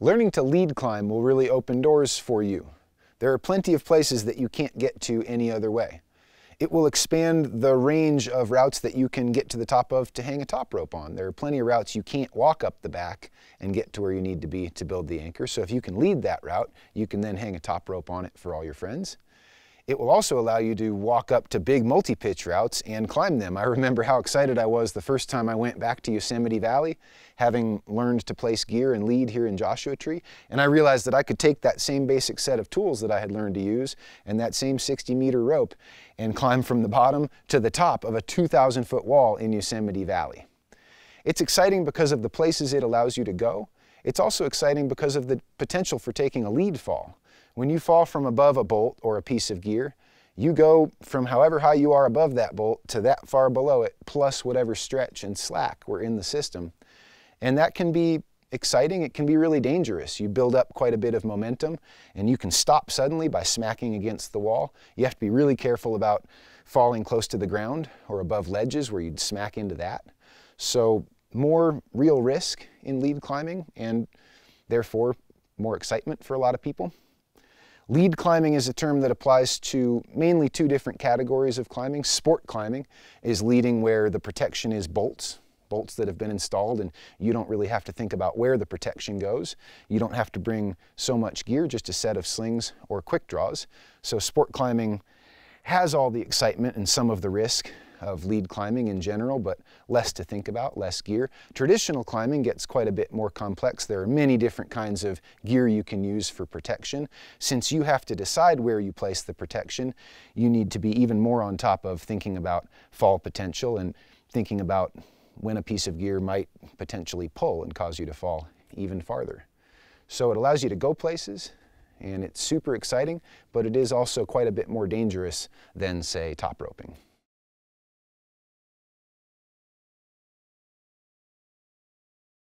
Learning to lead climb will really open doors for you. There are plenty of places that you can't get to any other way. It will expand the range of routes that you can get to the top of to hang a top rope on. There are plenty of routes you can't walk up the back and get to where you need to be to build the anchor. So if you can lead that route, you can then hang a top rope on it for all your friends. It will also allow you to walk up to big multi-pitch routes and climb them. I remember how excited I was the first time I went back to Yosemite Valley, having learned to place gear and lead here in Joshua Tree, and I realized that I could take that same basic set of tools that I had learned to use and that same 60 meter rope and climb from the bottom to the top of a 2,000 foot wall in Yosemite Valley. It's exciting because of the places it allows you to go. It's also exciting because of the potential for taking a lead fall. When you fall from above a bolt or a piece of gear, you go from however high you are above that bolt to that far below it, plus whatever stretch and slack were in the system. And that can be exciting, it can be really dangerous. You build up quite a bit of momentum and you can stop suddenly by smacking against the wall. You have to be really careful about falling close to the ground or above ledges where you'd smack into that. So more real risk in lead climbing and therefore more excitement for a lot of people. Lead climbing is a term that applies to mainly two different categories of climbing. Sport climbing is leading where the protection is bolts, bolts that have been installed and you don't really have to think about where the protection goes. You don't have to bring so much gear, just a set of slings or quick draws. So sport climbing has all the excitement and some of the risk of lead climbing in general, but less to think about, less gear. Traditional climbing gets quite a bit more complex. There are many different kinds of gear you can use for protection. Since you have to decide where you place the protection, you need to be even more on top of thinking about fall potential and thinking about when a piece of gear might potentially pull and cause you to fall even farther. So it allows you to go places, and it's super exciting, but it is also quite a bit more dangerous than, say, top roping.